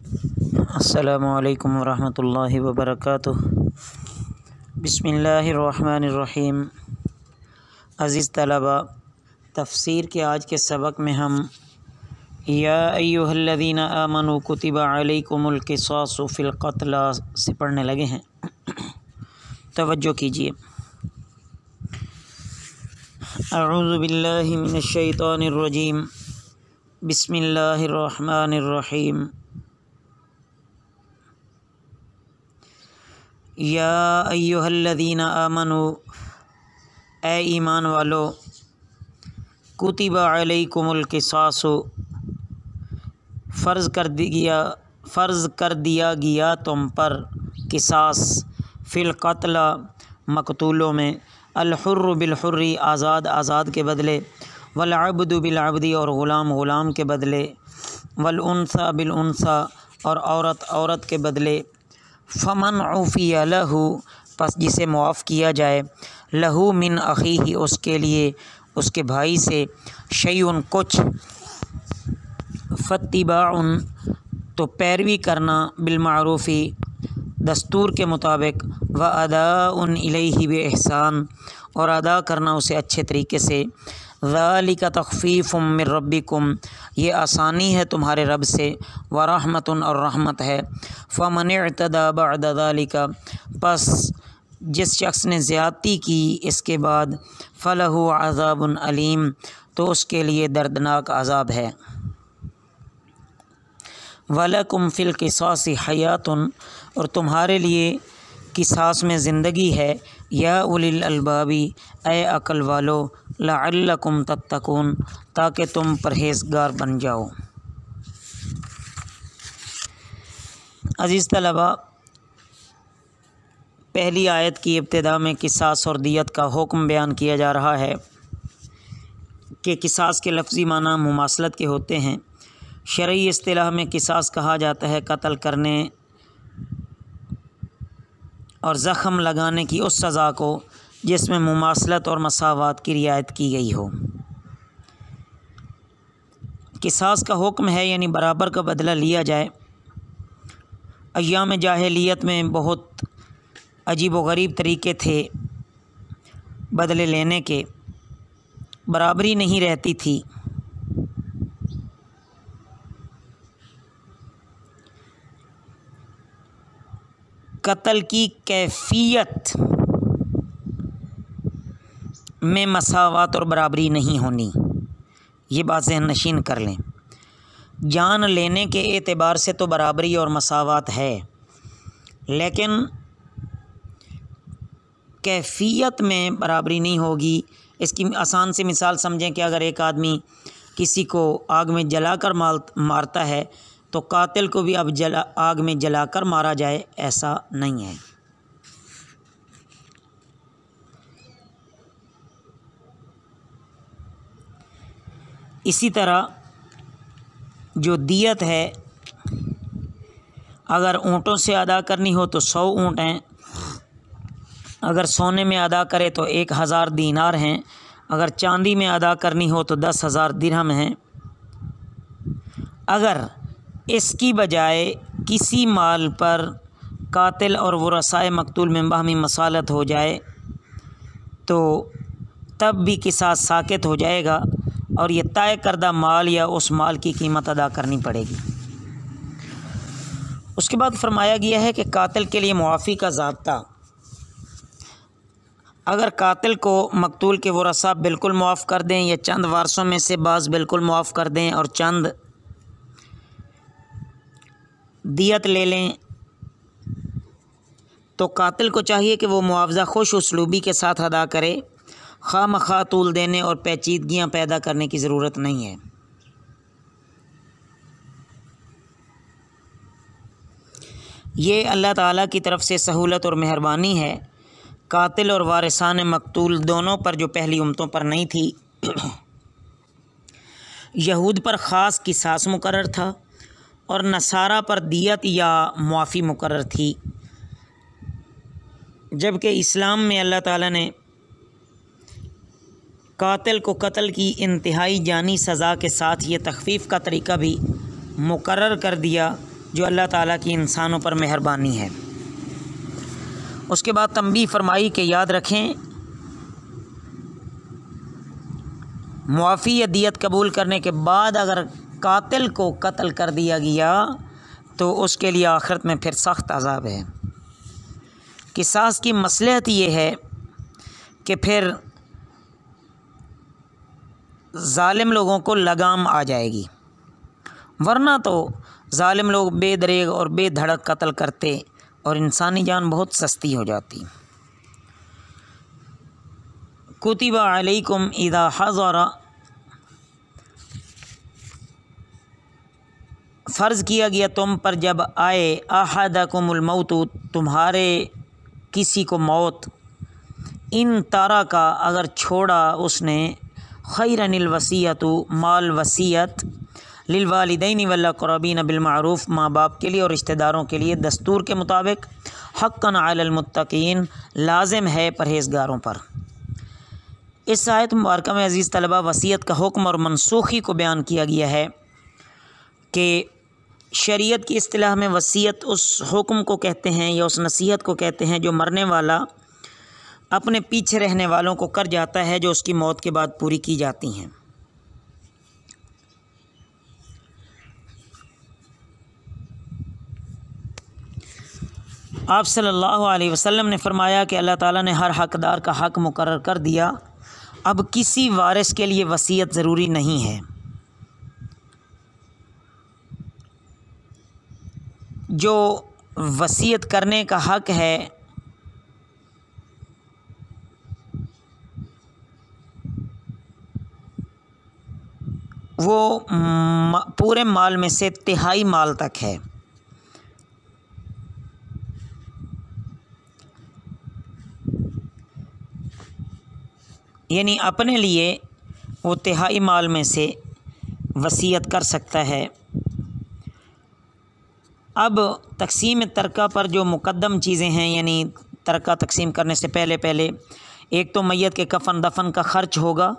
अल्लाम वरहमल वबरक बसमीम अज़ीज़ तलबा तफसर के आज के सबक में हम यादीन अमन कुतबा अलकुमक़िलकतला से पढ़ने लगे हैं तोज्जो कीजिए अरुज़बिल्लिमिनशैतरजीम बसमीम या अयोहल्लदीन आमनो ए ईमान वालो कुतिबा हो फ़र्ज़ कर दिया फ़र्ज़ कर दिया गया तुम पर किसास फ़िल कत्ला मकतूलों में अलहर बिलहुर्री आज़ाद आज़ाद के बदले वलाबद बिलाबदी और ग़ुलाम ग़ुलाम के बदले वलसा बिलसा और औरत औरत के बदले फ़मन ऊफ़िया लहू पस जिसे मुआफ़ किया जाए लहू मिन अखी ही उसके लिए उसके भाई से शयन कुछ फ़तबाउन तो पैरवी करना बिलमूफ़ी दस्तूर के मुताबिक व अदा उन ही बे और अदा करना उसे अच्छे तरीके से ज़ाली का तखफ़ीफ़ मिर रब्बिकुम ये आसानी है तुम्हारे रब से व रहमत और रहमत है फ़मन तदाबाली का पस जिस शख्स ने ज़्यादती की इसके बाद फ़लह अजाबन अलीम तो उसके लिए दर्दनाक अजाब है वलकुम फ़िल किसासी हयात और तुम्हारे लिए किसास में ज़िंदगी है या उलिल अलबाबी ए अकल वालो लाकुम तत्तकून ताकि तुम परहेजगार बन जाओ अज़ीज़ तलबा पहली आयत की इब्तदा में किसास और दियत का हुक्म बयान किया जा रहा है कि किसास के लफ्ज़ी माना मुमासलत के होते हैं शर्य अतलाह में किसास कहा जाता है कत्ल करने और ज़ख़म लगाने की उस सज़ा को जिसमें मुमासलत और मसावत की रियायत की गई हो किसास का हुक्म है यानी बराबर का बदला लिया जाए अयाम जाहलीत में बहुत अजीब व गरीब तरीके थे बदले लेने के बराबरी नहीं रहती थी कत्ल की कैफियत में मसावत और बराबरी नहीं होनी ये बात जहन नशीन कर लें जान लेने के एतबार से तो बराबरी और मसावत है लेकिन कैफियत में बराबरी नहीं होगी इसकी आसान से मिसाल समझें कि अगर एक आदमी किसी को आग में जलाकर मारता है तो कातिल को भी अब जला आग में जलाकर मारा जाए ऐसा नहीं है इसी तरह जो दियत है अगर ऊँटों से अदा करनी हो तो सौ ऊँट हैं अगर सोने में अदा करे तो एक हज़ार दीनार हैं अगर चांदी में अदा करनी हो तो दस हज़ार दिरहम हैं अगर इसकी बजाय किसी माल पर कातिल और वसाए मकतूल में बाहमी मसालत हो जाए तो तब भी किसास साकित हो जाएगा और यह तय करदा माल या उस माल की कीमत अदा करनी पड़ेगी उसके बाद फरमाया गया है कि कातिल के लिए मुआफ़ी का जबता अगर कातिल को मकतूल के वसा बिल्कुल मुआफ़ कर दें या चंद वारसों में से बाज़ बिल्कुल मुआफ़ कर दें और चंद दियत ले लें तो कातिल को चाहिए कि वो मुआवजा खुश उसलूबी के साथ अदा करे खाम खा तूल देने और पेचीदगियाँ पैदा करने की ज़रूरत नहीं है ये अल्लाह ताला की तरफ से सहूलत और मेहरबानी है कातिल और वारसान मकतूल दोनों पर जो पहली उमतों पर नहीं थी यहूद पर ख़ास किसास मुकर था और नसारा पर दियत या मुआफ़ी मुकर थी जबकि इस्लाम में अल्लाह ताला ने कातिल को कत्ल की इंतहाई जानी सज़ा के साथ ये तखफ़ीफ़ का तरीका भी मुकर कर दिया जो अल्लाह ताला की इंसानों पर मेहरबानी है उसके बाद तंबी फरमाई के याद रखें मुआफ़ी या दियत कबूल करने के बाद अगर कातिल को कत्ल कर दिया गया तो उसके लिए आखिरत में फिर सख्त अजाब है किसास की मसलहत ये है कि फिर ालिम लोगों को लगाम आ जाएगी वरना तो ालिम लोग बेदरेग और बेधड़क कत्ल करते और इंसानी जान बहुत सस्ती हो जाती कुतिबा अलैकुम इदा हज़ारा फ़र्ज़ किया गया तुम पर जब आए आहदा कुमलमौत तुम्हारे किसी को मौत इन तारा का अगर छोड़ा उसने खैरनवसीत माल वसीयत लिलवालदेन वल्लक़रबीन बिलमूफ़ माँ बाप के लिए और रिश्तेदारों के लिए दस्तूर के मुताबिक हक आलमतकीन लाजम है परहेजगारों पर इस आयत मुबारक में अज़ीज़ तलबा वसीयत का हुक्म और मनसूखी को बयान किया गया है कि शरीयत की असलाह में वसीयत उस हुक्म को कहते हैं या उस नसीहत को कहते हैं जो मरने वाला अपने पीछे रहने वालों को कर जाता है जो उसकी मौत के बाद पूरी की जाती हैं आप सल्लल्लाहु अलैहि वसल्लम ने फरमाया कि अल्लाह ताला ने हर हकदार का हक मुकर कर दिया अब किसी वारिस के लिए वसीयत ज़रूरी नहीं है जो वसीयत करने का हक़ है वो पूरे माल में से तिहाई माल तक है यानी अपने लिए वो तिहाई माल में से वसीयत कर सकता है अब तकसीम तरका पर जो मुकदम चीज़ें हैं यानी तरका तकसीम करने से पहले पहले एक तो मैत के कफ़न दफन का ख़र्च होगा